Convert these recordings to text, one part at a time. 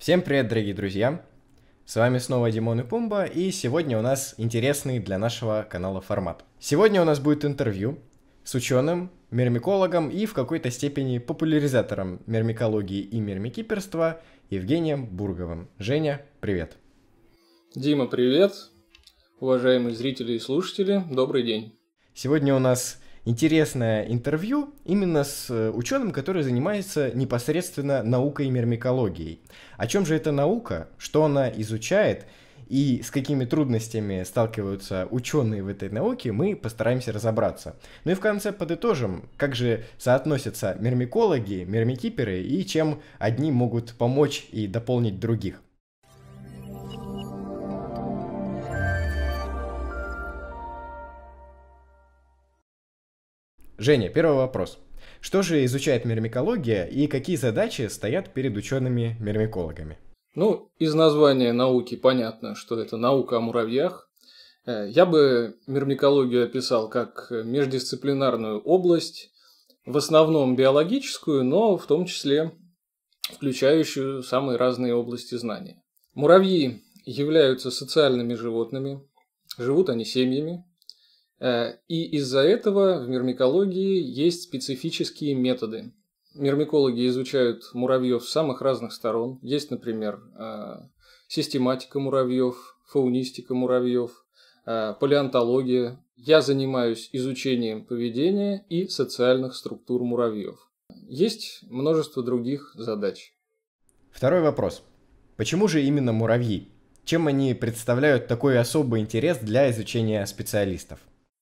Всем привет, дорогие друзья! С вами снова Димон и Пумба, и сегодня у нас интересный для нашего канала формат. Сегодня у нас будет интервью с ученым, мермикологом и в какой-то степени популяризатором мермикологии и мермикиперства Евгением Бурговым. Женя, привет! Дима, привет! Уважаемые зрители и слушатели, добрый день! Сегодня у нас интересное интервью именно с э, ученым, который занимается непосредственно наукой и мирмикологией. О чем же эта наука, что она изучает и с какими трудностями сталкиваются ученые в этой науке, мы постараемся разобраться. Ну и в конце подытожим, как же соотносятся мирмикологи, мирмикиперы и чем одни могут помочь и дополнить других. Женя, первый вопрос. Что же изучает мирмикология и какие задачи стоят перед учеными-мирмикологами? Ну, из названия науки понятно, что это наука о муравьях. Э, я бы мирмикологию описал как междисциплинарную область, в основном биологическую, но в том числе включающую самые разные области знаний. Муравьи являются социальными животными, живут они семьями, Э, и из-за этого в мирмикологии есть специфические методы. Мирмикологи изучают муравьев с самых разных сторон. Есть, например, э, систематика муравьев, фаунистика муравьев, э, палеонтология. Я занимаюсь изучением поведения и социальных структур муравьев. Есть множество других задач. Второй вопрос. Почему же именно муравьи? Чем они представляют такой особый интерес для изучения специалистов?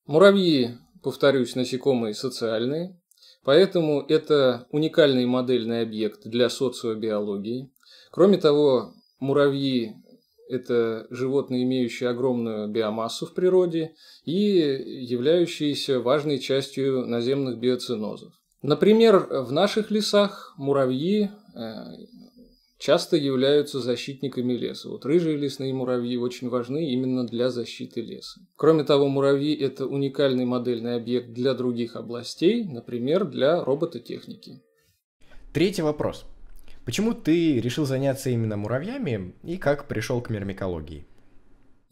Муравьи, повторюсь, насекомые социальные, поэтому это уникальный модельный объект для социобиологии. Кроме того, муравьи – это животные, имеющие огромную биомассу в природе и являющиеся важной частью наземных биоцинозов. Например, в наших лесах муравьи э, часто являются защитниками леса. Вот рыжие лесные муравьи очень важны именно для защиты леса. Кроме того, муравьи – это уникальный модельный объект для других областей, например, для робототехники. Третий вопрос. Почему ты решил заняться именно муравьями и как пришел к мирмикологии?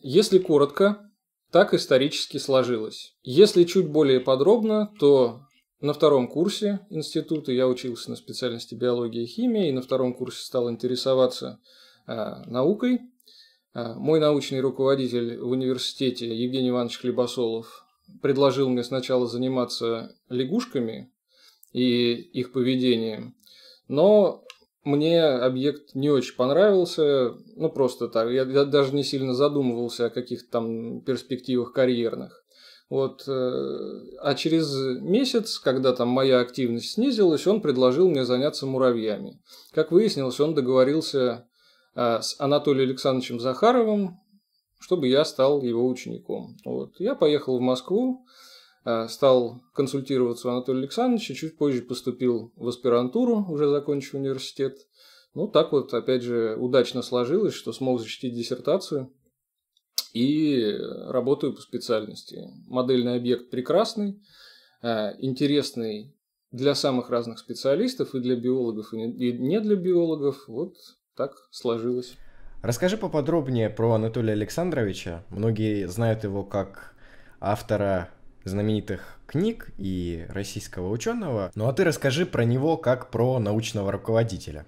Если коротко, так исторически сложилось. Если чуть более подробно, то на втором курсе института я учился на специальности биология и химия, и на втором курсе стал интересоваться э, наукой. Э, мой научный руководитель в университете Евгений Иванович Хлебосолов предложил мне сначала заниматься лягушками и их поведением, но мне объект не очень понравился, ну просто так, я, я даже не сильно задумывался о каких-то там перспективах карьерных. Вот. Э, а через месяц, когда там моя активность снизилась, он предложил мне заняться муравьями. Как выяснилось, он договорился э, с Анатолием Александровичем Захаровым, чтобы я стал его учеником. Вот. Я поехал в Москву, э, стал консультироваться у Анатолия Александровича, чуть позже поступил в аспирантуру, уже закончил университет. Ну, так вот, опять же, удачно сложилось, что смог защитить диссертацию – и работаю по специальности. Модельный объект прекрасный, а, интересный для самых разных специалистов, и для биологов, и не для биологов. Вот так сложилось. Расскажи поподробнее про Анатолия Александровича. Многие знают его как автора знаменитых книг и российского ученого. Ну а ты расскажи про него как про научного руководителя.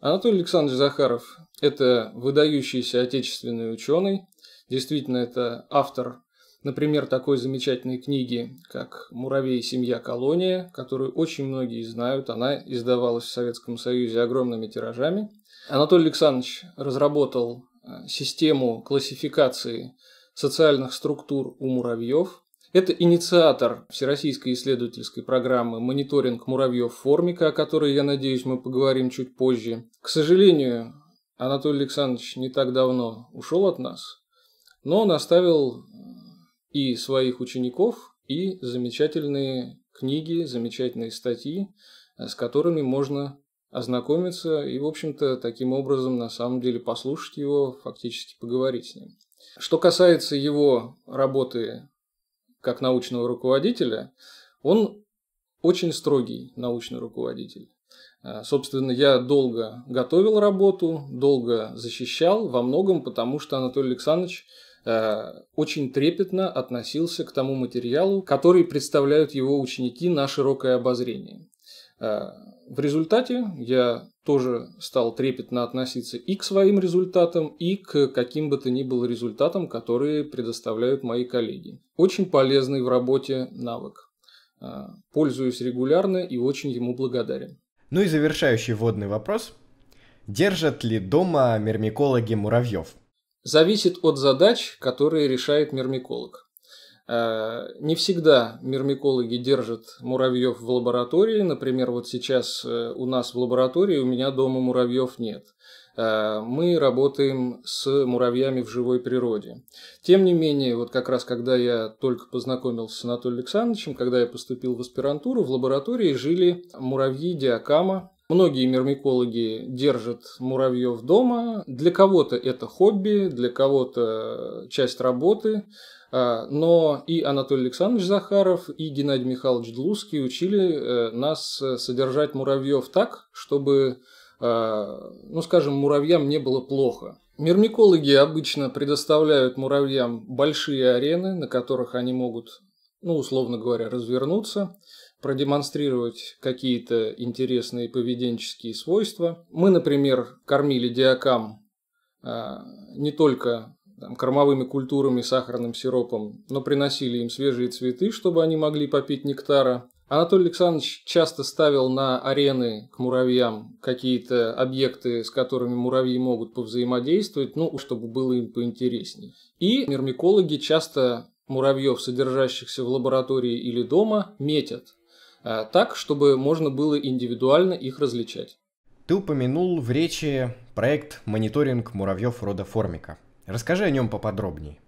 Анатолий Александрович Захаров – это выдающийся отечественный ученый, Действительно, это автор, например, такой замечательной книги, как «Муравей. Семья. Колония», которую очень многие знают. Она издавалась в Советском Союзе огромными тиражами. Анатолий Александрович разработал э, систему классификации социальных структур у муравьев. Это инициатор Всероссийской исследовательской программы «Мониторинг муравьев формика», о которой, я надеюсь, мы поговорим чуть позже. К сожалению, Анатолий Александрович не так давно ушел от нас, но он оставил и своих учеников, и замечательные книги, замечательные статьи, э, с которыми можно ознакомиться и, в общем-то, таким образом, на самом деле, послушать его, фактически поговорить с ним. Что касается его работы как научного руководителя, он очень строгий научный руководитель. Э, собственно, я долго готовил работу, долго защищал, во многом потому, что Анатолий Александрович – Э, очень трепетно относился к тому материалу, который представляют его ученики на широкое обозрение. Э, в результате я тоже стал трепетно относиться и к своим результатам, и к каким бы то ни было результатам, которые предоставляют мои коллеги. Очень полезный в работе навык. Э, пользуюсь регулярно и очень ему благодарен. Ну и завершающий вводный вопрос. Держат ли дома мермикологи муравьев? зависит от задач, которые решает мирмиколог. Э, не всегда мирмикологи держат муравьев в лаборатории. Например, вот сейчас э, у нас в лаборатории, у меня дома муравьев нет. Э, мы работаем с муравьями в живой природе. Тем не менее, вот как раз когда я только познакомился с Анатолием Александровичем, когда я поступил в аспирантуру, в лаборатории жили муравьи диакама, Многие мирмикологи держат муравьев дома. Для кого-то это хобби, для кого-то часть работы. А, но и Анатолий Александрович Захаров, и Геннадий Михайлович Длузский учили э, нас э, содержать муравьев так, чтобы, а, ну скажем, муравьям не было плохо. Мирмикологи обычно предоставляют муравьям большие арены, на которых они могут, ну, условно говоря, развернуться продемонстрировать какие-то интересные поведенческие свойства. Мы, например, кормили диакам а, не только там, кормовыми культурами, сахарным сиропом, но приносили им свежие цветы, чтобы они могли попить нектара. Анатолий Александрович часто ставил на арены к муравьям какие-то объекты, с которыми муравьи могут повзаимодействовать, ну, чтобы было им поинтереснее. И мирмикологи часто муравьев, содержащихся в лаборатории или дома, метят. Э, так, чтобы можно было индивидуально их различать. Ты упомянул в речи проект «Мониторинг муравьев рода формика». Расскажи о нем поподробнее.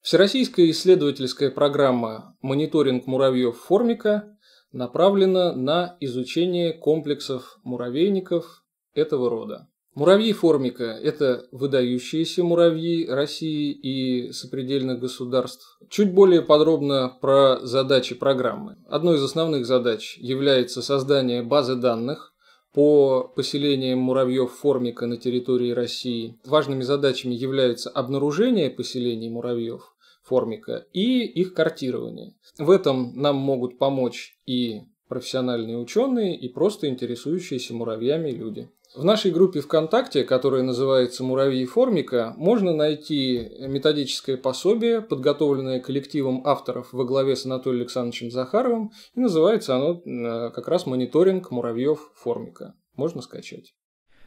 Всероссийская исследовательская программа «Мониторинг муравьев формика» направлена на изучение комплексов муравейников этого рода. Муравьи формика – это выдающиеся муравьи России и сопредельных государств. Чуть более подробно про задачи программы. Одной из основных задач является создание базы данных по поселениям муравьев формика на территории России. Важными задачами являются обнаружение поселений муравьев формика и их картирование. В этом нам могут помочь и профессиональные ученые, и просто интересующиеся муравьями люди. В нашей группе ВКонтакте, которая называется «Муравьи и Формика», можно найти методическое пособие, подготовленное коллективом авторов во главе с Анатолием Александровичем Захаровым, и называется оно э, как раз «Мониторинг муравьев Формика». Можно скачать.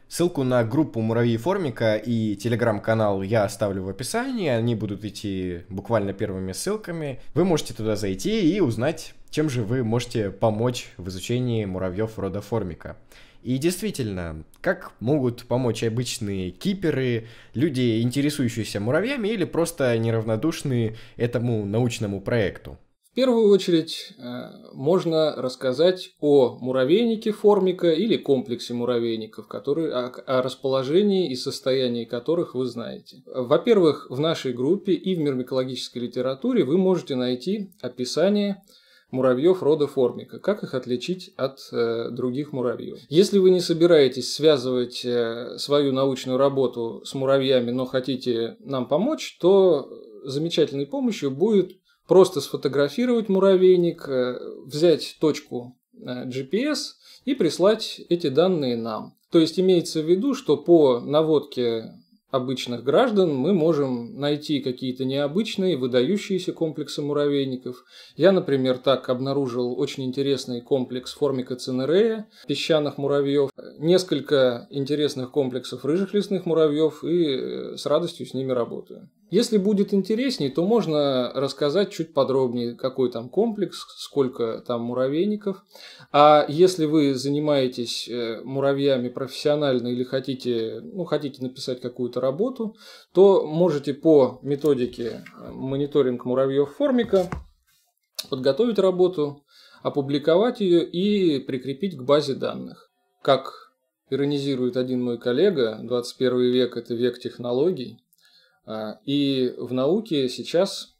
Ссылку на группу «Муравьи и Формика» и телеграм-канал я оставлю в описании. Они будут идти буквально первыми ссылками. Вы можете туда зайти и узнать, чем же вы можете помочь в изучении муравьев рода формика. И действительно, как могут помочь обычные киперы, люди, интересующиеся муравьями или просто неравнодушные этому научному проекту? В первую очередь э, можно рассказать о муравейнике формика или комплексе муравейников, которые, о, о расположении и состоянии которых вы знаете. Во-первых, в нашей группе и в мирмикологической литературе вы можете найти описание муравьев рода формика. Как их отличить от э, других муравьев? Если вы не собираетесь связывать э, свою научную работу с муравьями, но хотите нам помочь, то замечательной помощью будет просто сфотографировать муравейник, э, взять точку э, GPS и прислать эти данные нам. То есть имеется в виду, что по наводке обычных граждан мы можем найти какие-то необычные, выдающиеся комплексы муравейников. Я, например, так обнаружил очень интересный комплекс формика цинерея, песчаных муравьев, несколько интересных комплексов рыжих лесных муравьев и э, с радостью с ними работаю. Если будет интересней, то можно рассказать чуть подробнее, какой там комплекс, сколько там муравейников. А если вы занимаетесь э, муравьями профессионально или хотите, ну, хотите написать какую-то работу, то можете по методике э, мониторинг муравьев формика подготовить работу, опубликовать ее и прикрепить к базе данных. Как иронизирует один мой коллега, 21 век – это век технологий – а, и в науке сейчас,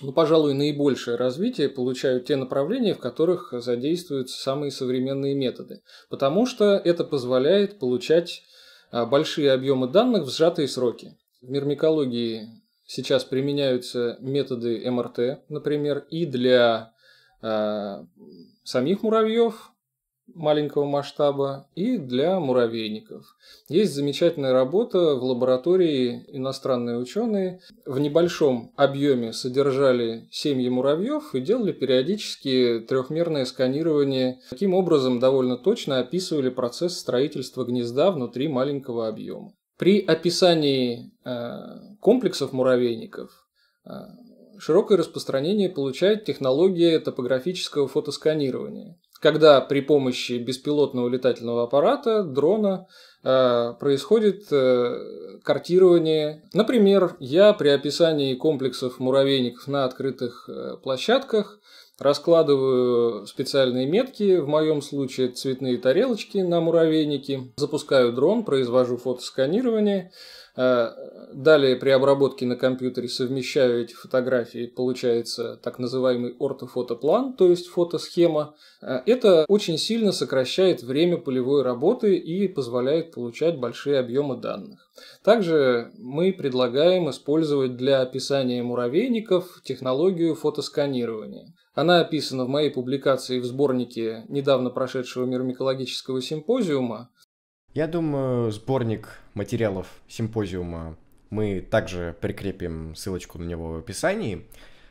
ну, пожалуй, наибольшее развитие получают те направления, в которых задействуются самые современные методы, потому что это позволяет получать а, большие объемы данных в сжатые сроки. В мирмикологии сейчас применяются методы МРТ, например, и для а, самих муравьев, маленького масштаба и для муравейников. Есть замечательная работа в лаборатории иностранные ученые. В небольшом объеме содержали семьи муравьев и делали периодически трехмерное сканирование. Таким образом довольно точно описывали процесс строительства гнезда внутри маленького объема. При описании э, комплексов муравейников э, широкое распространение получает технология топографического фотосканирования – когда при помощи беспилотного летательного аппарата, дрона, э, происходит э, картирование. Например, я при описании комплексов муравейников на открытых э, площадках раскладываю специальные метки, в моем случае цветные тарелочки на муравейнике, запускаю дрон, произвожу фотосканирование – Э, далее при обработке на компьютере совмещаю эти фотографии, получается так называемый ортофотоплан, то есть фотосхема. Э, это очень сильно сокращает время полевой работы и позволяет получать большие объемы данных. Также мы предлагаем использовать для описания муравейников технологию фотосканирования. Она описана в моей публикации в сборнике недавно прошедшего мирмикологического симпозиума я думаю, сборник материалов симпозиума мы также прикрепим ссылочку на него в описании.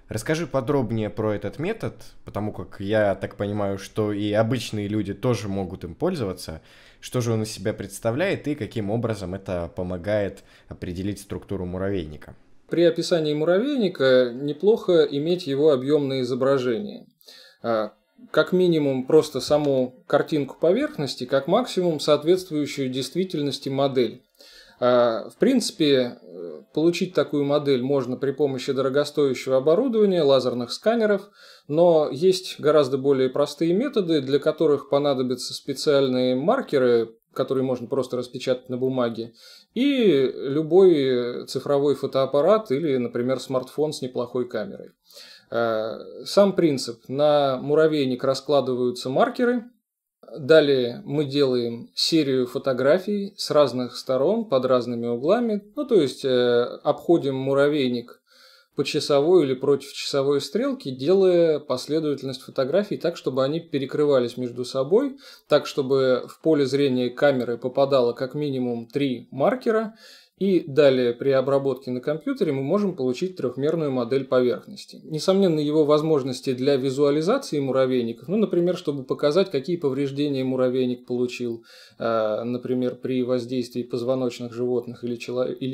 Расскажи подробнее про этот метод, потому как я так понимаю, что и обычные люди тоже могут им пользоваться. Что же он из себя представляет и каким образом это помогает определить структуру муравейника? При описании муравейника неплохо иметь его объемное изображение. А, как минимум просто саму картинку поверхности, как максимум соответствующую действительности модель. А, в принципе, э, получить такую модель можно при помощи дорогостоящего оборудования, лазерных сканеров, но есть гораздо более простые методы, для которых понадобятся специальные маркеры, которые можно просто распечатать на бумаге, и любой цифровой фотоаппарат или, например, смартфон с неплохой камерой. Э, сам принцип. На муравейник раскладываются маркеры. Далее мы делаем серию фотографий с разных сторон, под разными углами. Ну, то есть э, обходим муравейник по часовой или против часовой стрелки, делая последовательность фотографий так, чтобы они перекрывались между собой, так, чтобы в поле зрения камеры попадало как минимум три маркера, и далее при обработке на компьютере мы можем получить трехмерную модель поверхности. Несомненно, его возможности для визуализации муравейников, ну, например, чтобы показать, какие повреждения муравейник получил, э, например, при воздействии позвоночных животных или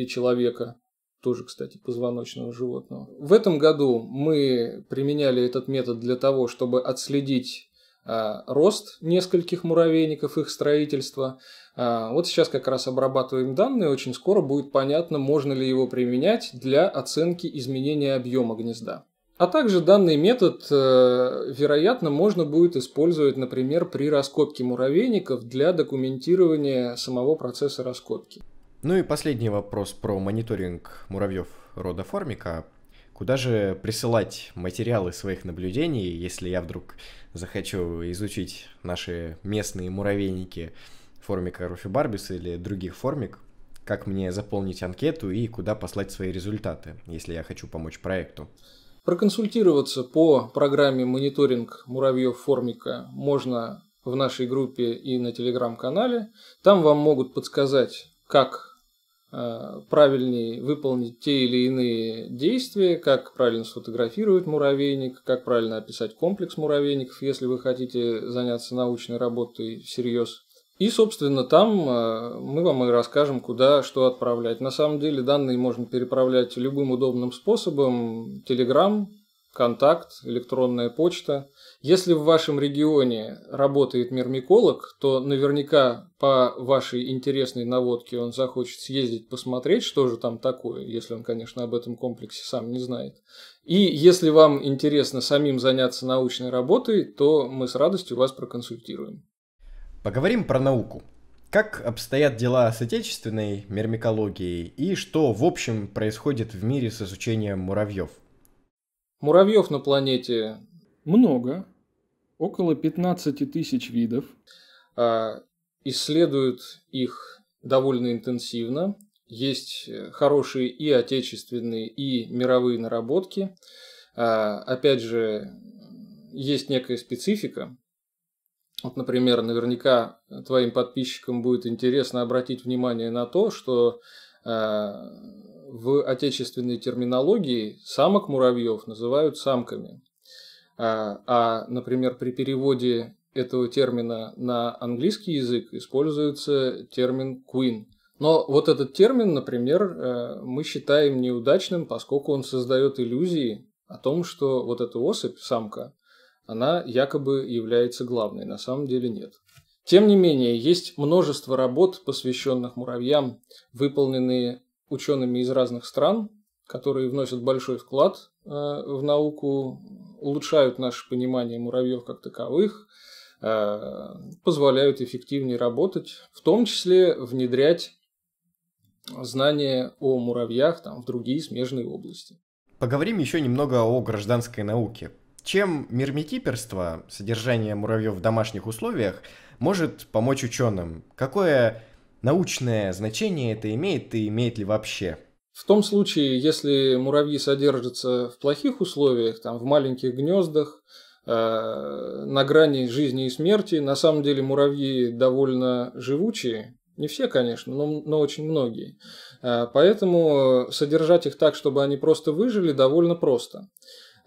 человека, тоже, кстати, позвоночного животного. В этом году мы применяли этот метод для того, чтобы отследить Э, рост нескольких муравейников, их строительство. Э, вот сейчас как раз обрабатываем данные, очень скоро будет понятно, можно ли его применять для оценки изменения объема гнезда. А также данный метод, э, вероятно, можно будет использовать, например, при раскопке муравейников для документирования самого процесса раскопки. Ну и последний вопрос про мониторинг муравьев рода формика. Куда же присылать материалы своих наблюдений, если я вдруг захочу изучить наши местные муравейники формика Руфи Барбис или других формик, как мне заполнить анкету и куда послать свои результаты, если я хочу помочь проекту. Проконсультироваться по программе «Мониторинг муравьев формика» можно в нашей группе и на телеграм-канале. Там вам могут подсказать, как Э, правильнее выполнить те или иные действия, как правильно сфотографировать муравейник, как правильно описать комплекс муравейников, если вы хотите заняться научной работой всерьез. И, собственно, там э, мы вам и расскажем, куда что отправлять. На самом деле данные можно переправлять любым удобным способом. телеграм, контакт, электронная почта – если в вашем регионе работает мирмиколог, то наверняка по вашей интересной наводке он захочет съездить посмотреть, что же там такое, если он, конечно, об этом комплексе сам не знает. И если вам интересно самим заняться научной работой, то мы с радостью вас проконсультируем. Поговорим про науку. Как обстоят дела с отечественной мермикологией и что в общем происходит в мире с изучением муравьев? Муравьев на планете много, около 15 тысяч видов. А, исследуют их довольно интенсивно. Есть э, хорошие и отечественные, и мировые наработки. А, опять же, есть некая специфика. Вот, например, наверняка твоим подписчикам будет интересно обратить внимание на то, что а, в отечественной терминологии самок муравьев называют самками. А, а, например, при переводе этого термина на английский язык используется термин queen. Но вот этот термин, например, э, мы считаем неудачным, поскольку он создает иллюзии о том, что вот эта особь, самка, она якобы является главной, на самом деле нет. Тем не менее, есть множество работ, посвященных муравьям, выполненные учеными из разных стран, которые вносят большой вклад Э, в науку, улучшают наше понимание муравьев как таковых, э, позволяют эффективнее работать, в том числе внедрять знания о муравьях там, в другие смежные области. Поговорим еще немного о гражданской науке. Чем мирмикиперство, содержание муравьев в домашних условиях, может помочь ученым? Какое научное значение это имеет и имеет ли вообще? В том случае, если муравьи содержатся в плохих условиях, там, в маленьких гнездах, э, на грани жизни и смерти, на самом деле муравьи довольно живучие, не все, конечно, но, но очень многие. Э, поэтому содержать их так, чтобы они просто выжили, довольно просто.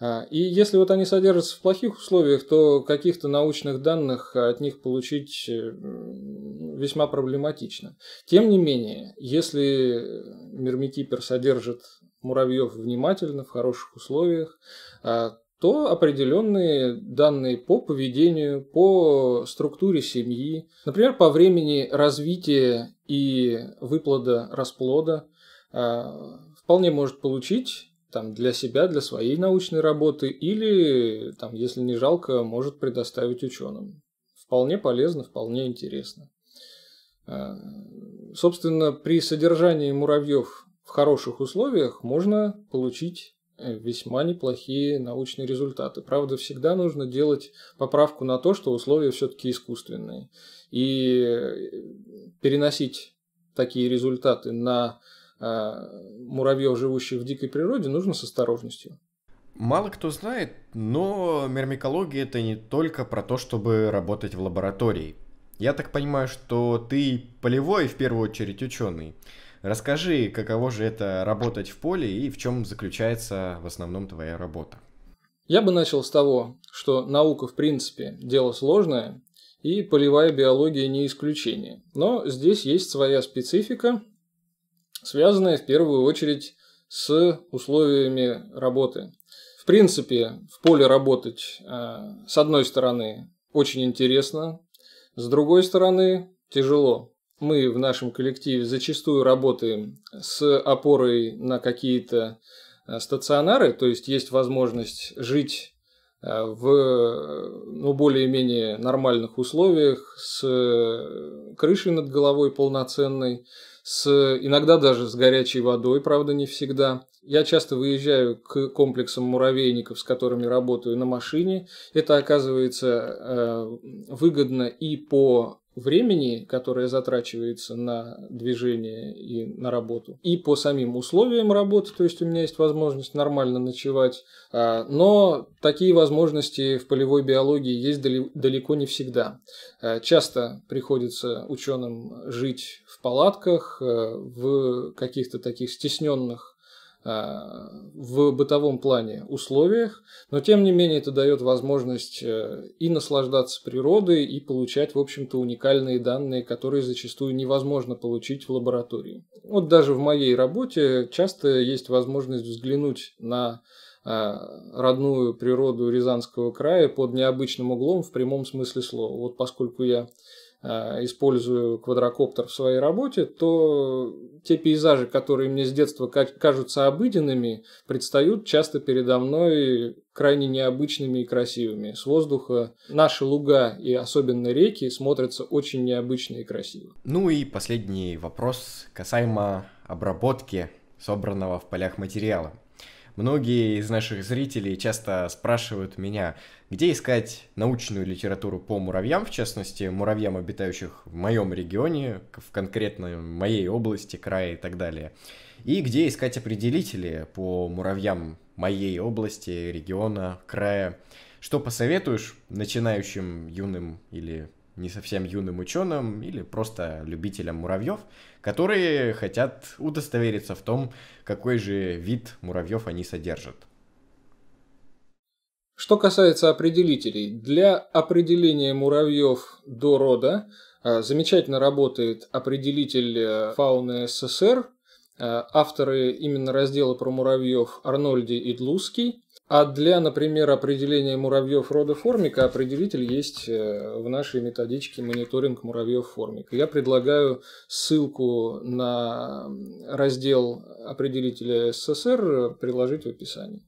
Э, и если вот они содержатся в плохих условиях, то каких-то научных данных от них получить э, весьма проблематично. Тем не менее, если э, мирмикипер содержит муравьев внимательно, в хороших условиях, а, то определенные данные по поведению, по структуре семьи, например, по времени развития и выплода расплода, а, вполне может получить там, для себя, для своей научной работы, или, там, если не жалко, может предоставить ученым. Вполне полезно, вполне интересно. Э, собственно, при содержании муравьев в хороших условиях можно получить э, весьма неплохие научные результаты. Правда, всегда нужно делать поправку на то, что условия все-таки искусственные. И э, переносить такие результаты на муравьев, живущих в дикой природе, нужно с осторожностью. Мало кто знает, но мермикология это не только про то, чтобы работать в лаборатории. Я так понимаю, что ты полевой, в первую очередь, ученый. Расскажи, каково же это работать в поле и в чем заключается в основном твоя работа? Я бы начал с того, что наука, в принципе, дело сложное, и полевая биология не исключение. Но здесь есть своя специфика, связанная в первую очередь с условиями работы. В принципе, в поле работать, э, с одной стороны, очень интересно, с другой стороны, тяжело. Мы в нашем коллективе зачастую работаем с опорой на какие-то э, стационары, то есть есть возможность жить э, в ну, более-менее нормальных условиях, с э, крышей над головой полноценной, с, иногда даже с горячей водой, правда, не всегда. Я часто выезжаю к комплексам муравейников, с которыми работаю на машине. Это оказывается э, выгодно и по времени, которое затрачивается на движение и на работу, и по самим условиям работы, то есть у меня есть возможность нормально ночевать, а, но такие возможности в полевой биологии есть далеко не всегда. Э, часто приходится ученым жить в палатках, э, в каких-то таких стесненных а, в бытовом плане условиях, но тем не менее это дает возможность э, и наслаждаться природой, и получать, в общем-то, уникальные данные, которые зачастую невозможно получить в лаборатории. Вот даже в моей работе часто есть возможность взглянуть на а, родную природу Рязанского края под необычным углом в прямом смысле слова. Вот поскольку я Э, использую квадрокоптер в своей работе, то те пейзажи, которые мне с детства кажутся обыденными, предстают часто передо мной крайне необычными и красивыми. С воздуха наши луга и особенно реки смотрятся очень необычно и красиво. Ну и последний вопрос касаемо обработки собранного в полях материала. Многие из наших зрителей часто спрашивают меня, где искать научную литературу по муравьям, в частности, муравьям, обитающих в моем регионе, в конкретно моей области, крае и так далее. И где искать определители по муравьям моей области, региона, края. Что посоветуешь начинающим юным или не совсем юным ученым или просто любителям муравьев – которые хотят удостовериться в том, какой же вид муравьев они содержат. Что касается определителей, для определения муравьев до рода э, замечательно работает определитель э, фауны СССР, э, авторы именно раздела про муравьев Арнольди и Длузский. А для, например, определения муравьев рода формика определитель есть э, в нашей методичке «Мониторинг муравьев формика». Я предлагаю ссылку на раздел определителя СССР приложить в описании.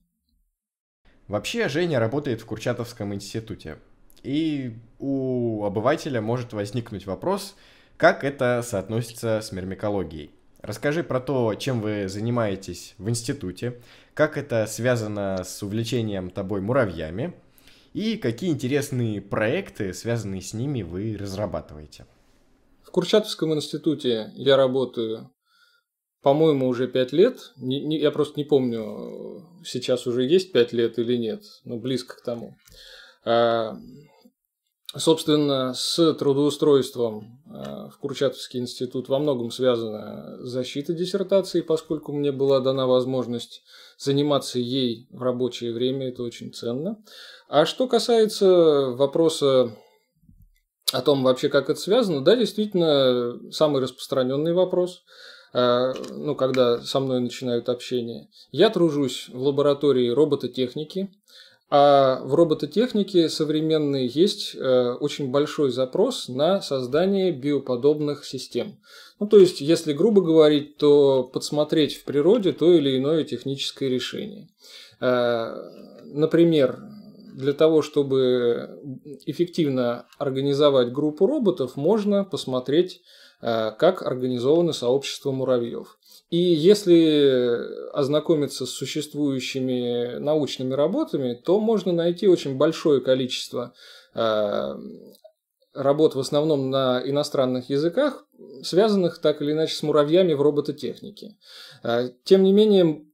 Вообще, Женя работает в Курчатовском институте. И у обывателя может возникнуть вопрос, как это соотносится с мермикологией. Расскажи про то, чем вы занимаетесь в институте, как это связано с увлечением тобой муравьями и какие интересные проекты, связанные с ними, вы разрабатываете. В Курчатовском институте я работаю, по-моему, уже пять лет. Не, не, я просто не помню, сейчас уже есть пять лет или нет, но близко к тому. А, Собственно, с трудоустройством э, в Курчатовский институт во многом связана защита диссертации, поскольку мне была дана возможность заниматься ей в рабочее время, это очень ценно. А что касается вопроса о том вообще, как это связано, да, действительно, самый распространенный вопрос, э, ну, когда со мной начинают общение. Я тружусь в лаборатории робототехники, а в робототехнике современной есть э, очень большой запрос на создание биоподобных систем. Ну, то есть, если грубо говорить, то подсмотреть в природе то или иное техническое решение. Э, например, для того, чтобы эффективно организовать группу роботов, можно посмотреть, э, как организовано сообщество муравьев. И если ознакомиться с существующими научными работами, то можно найти очень большое количество э, работ в основном на иностранных языках, связанных так или иначе с муравьями в робототехнике. Э, тем не менее,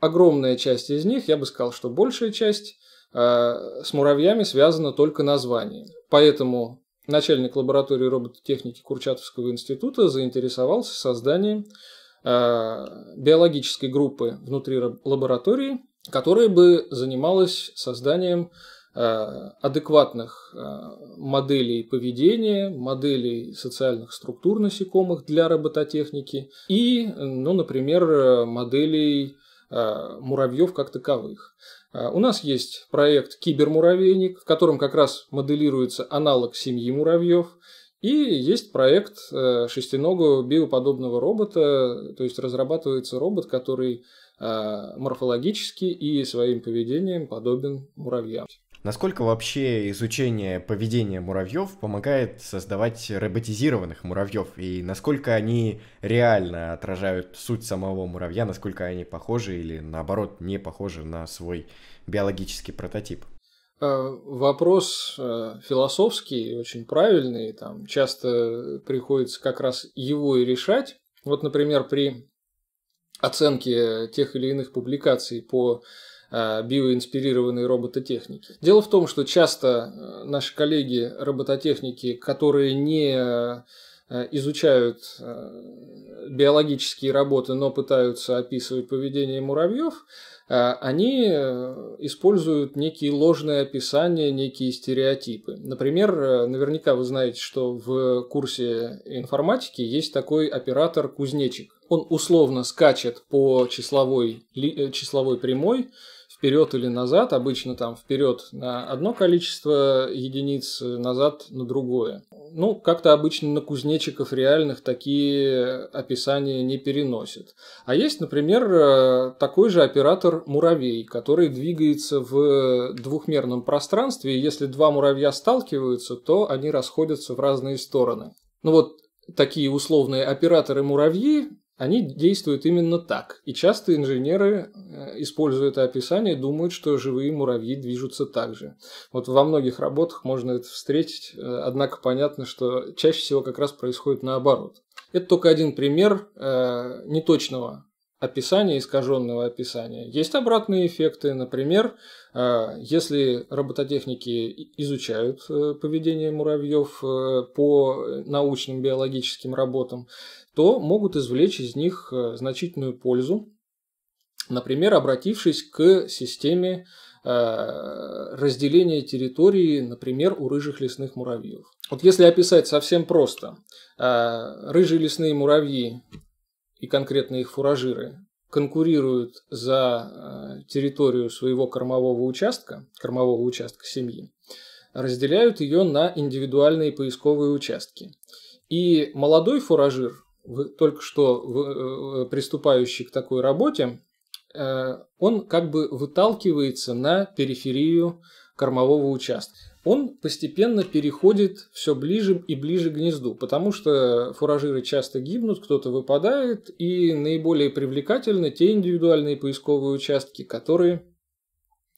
огромная часть из них, я бы сказал, что большая часть, э, с муравьями связана только названием. Поэтому начальник лаборатории робототехники Курчатовского института заинтересовался созданием Э, биологической группы внутри лаборатории, которая бы занималась созданием э, адекватных э, моделей поведения, моделей социальных структур насекомых для робототехники и, ну, например, моделей муравьев как таковых. У нас есть проект «Кибермуравейник», в котором как раз моделируется аналог семьи муравьев – и есть проект э, шестиногого биоподобного робота, то есть разрабатывается робот, который э, морфологически и своим поведением подобен муравьям. Насколько вообще изучение поведения муравьев помогает создавать роботизированных муравьев и насколько они реально отражают суть самого муравья, насколько они похожи или наоборот не похожи на свой биологический прототип? Э, вопрос э, философский, очень правильный, там часто приходится как раз его и решать. Вот, например, при оценке тех или иных публикаций по э, биоинспирированной робототехники. Дело в том, что часто наши коллеги робототехники, которые не изучают биологические работы, но пытаются описывать поведение муравьев, Э, они э, используют некие ложные описания, некие стереотипы. Например, э, наверняка вы знаете, что в курсе информатики есть такой оператор-кузнечик. Он условно скачет по числовой, числовой прямой, вперед или назад, обычно там вперед на одно количество единиц, назад на другое. Ну, как-то обычно на кузнечиков реальных такие описания не переносят. А есть, например, э, такой же оператор муравей, который двигается в двухмерном пространстве, и если два муравья сталкиваются, то они расходятся в разные стороны. Ну вот такие условные операторы муравьи они действуют именно так. И часто инженеры, э, используя это описание, думают, что живые муравьи движутся так же. Вот во многих работах можно это встретить, э, однако понятно, что чаще всего как раз происходит наоборот. Это только один пример э, неточного описания, искаженного описания, есть обратные эффекты. Например, э, если робототехники изучают э, поведение муравьев э, по научным биологическим работам, то могут извлечь из них значительную пользу, например, обратившись к системе разделения территории, например, у рыжих лесных муравьев. Вот если описать совсем просто, рыжие лесные муравьи и конкретно их фуражиры конкурируют за э, территорию своего кормового участка, кормового участка семьи, разделяют ее на индивидуальные поисковые участки. И молодой фуражир, только что э, э, приступающий к такой работе, он как бы выталкивается на периферию кормового участка он постепенно переходит все ближе и ближе к гнезду, потому что фуражиры часто гибнут, кто-то выпадает, и наиболее привлекательны те индивидуальные поисковые участки, которые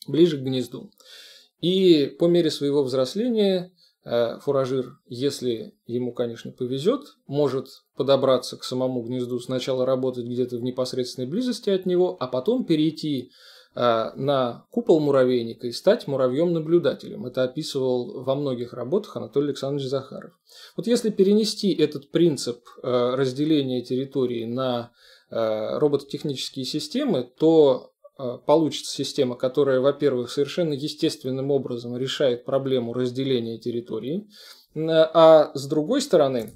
ближе к гнезду. И по мере своего взросления э, фуражир, если ему, конечно, повезет, может подобраться к самому гнезду, сначала работать где-то в непосредственной близости от него, а потом перейти Э, на купол муравейника и стать муравьем-наблюдателем. Это описывал во многих работах Анатолий Александрович Захаров. Вот если перенести этот принцип э, разделения территории на э, робототехнические системы, то получится система, которая, во-первых, совершенно естественным образом решает проблему разделения территории, а с другой стороны,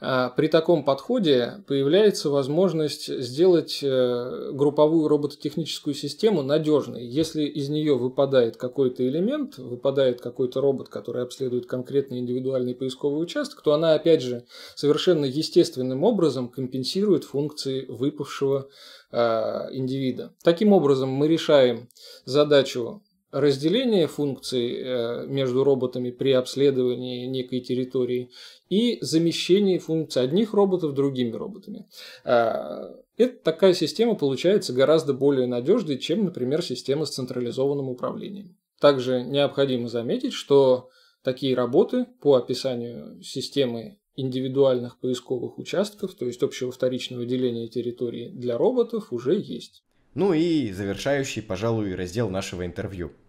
а при таком подходе появляется возможность сделать э, групповую робототехническую систему надежной. Если из нее выпадает какой-то элемент, выпадает какой-то робот, который обследует конкретный индивидуальный поисковый участок, то она, опять же, совершенно естественным образом компенсирует функции выпавшего а, индивида. Таким образом, мы решаем задачу разделение функций э, между роботами при обследовании некой территории и замещение функций одних роботов другими роботами. Э, Это такая система получается гораздо более надежной, чем, например, система с централизованным управлением. Также необходимо заметить, что такие работы по описанию системы индивидуальных поисковых участков, то есть общего вторичного деления территории для роботов, уже есть. Ну и завершающий, пожалуй, раздел нашего интервью –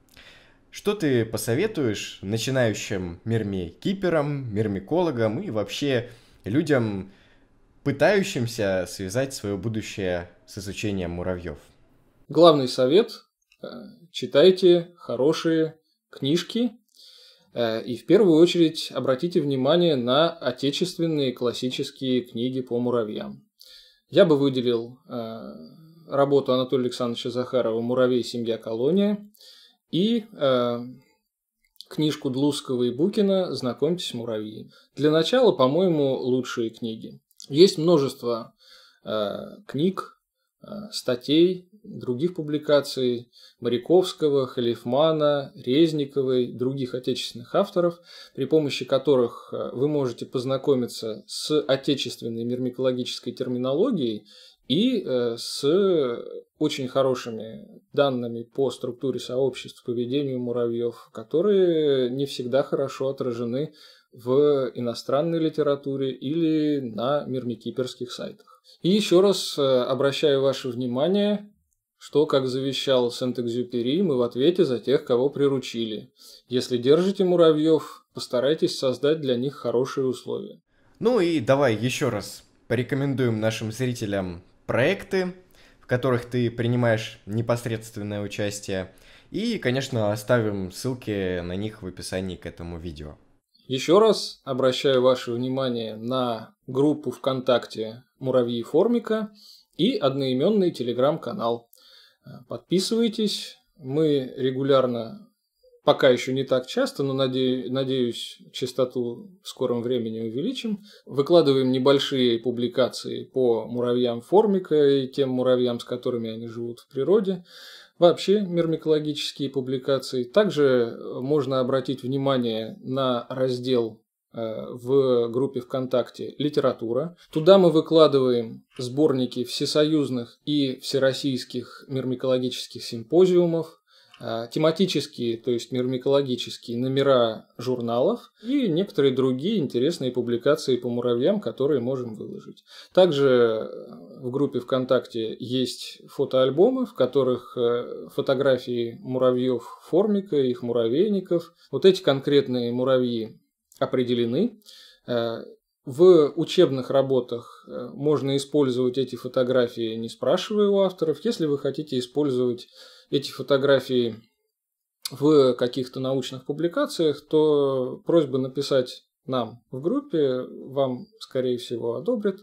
что ты посоветуешь начинающим мирмикиперам, мирмикологам и вообще людям, пытающимся связать свое будущее с изучением муравьев? Главный совет э, – читайте хорошие книжки э, и в первую очередь обратите внимание на отечественные классические книги по муравьям. Я бы выделил э, работу Анатолия Александровича Захарова «Муравей. Семья. Колония», и э, книжку Длуского и Букина «Знакомьтесь, муравьи». Для начала, по-моему, лучшие книги. Есть множество э, книг, э, статей, других публикаций Моряковского, Халифмана, Резниковой, других отечественных авторов, при помощи которых э, вы можете познакомиться с отечественной мирмикологической терминологией и э, с очень хорошими данными по структуре сообществ, поведению муравьев, которые не всегда хорошо отражены в иностранной литературе или на мирмикиперских сайтах. И еще раз э, обращаю ваше внимание, что, как завещал Сент-Экзюпери, мы в ответе за тех, кого приручили. Если держите муравьев, постарайтесь создать для них хорошие условия. Ну и давай еще раз порекомендуем нашим зрителям проекты, в которых ты принимаешь непосредственное участие. И, конечно, оставим ссылки на них в описании к этому видео. Еще раз обращаю ваше внимание на группу ВКонтакте «Муравьи Формика» и одноименный телеграм-канал. Подписывайтесь, мы регулярно пока еще не так часто, но наде... надеюсь, частоту в скором времени увеличим. Выкладываем небольшие публикации по муравьям формика и тем муравьям, с которыми они живут в природе. Вообще мирмикологические публикации. Также можно обратить внимание на раздел э, в группе ВКонтакте «Литература». Туда мы выкладываем сборники всесоюзных и всероссийских мирмикологических симпозиумов, а, тематические, то есть мирмикологические номера журналов и некоторые другие интересные публикации по муравьям, которые можем выложить. Также э, в группе ВКонтакте есть фотоальбомы, в которых э, фотографии муравьев формика, их муравейников. Вот эти конкретные муравьи определены. Э, в учебных работах э, можно использовать эти фотографии, не спрашивая у авторов. Если вы хотите использовать эти фотографии в каких-то научных публикациях, то просьба написать нам в группе, вам, скорее всего, одобрят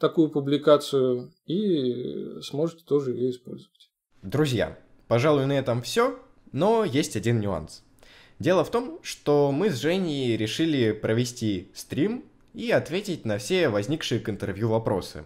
такую публикацию и сможете тоже ее использовать. Друзья, пожалуй, на этом все, но есть один нюанс. Дело в том, что мы с Женей решили провести стрим и ответить на все возникшие к интервью вопросы.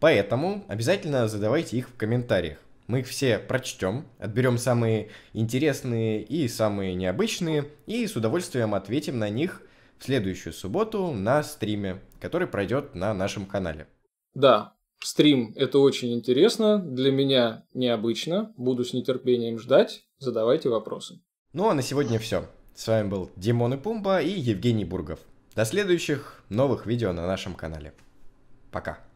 Поэтому обязательно задавайте их в комментариях. Мы их все прочтем, отберем самые интересные и самые необычные, и с удовольствием ответим на них в следующую субботу на стриме, который пройдет на нашем канале. Да, стрим – это очень интересно, для меня необычно, буду с нетерпением ждать, задавайте вопросы. Ну а на сегодня все. С вами был Димон и Пумба и Евгений Бургов. До следующих новых видео на нашем канале. Пока.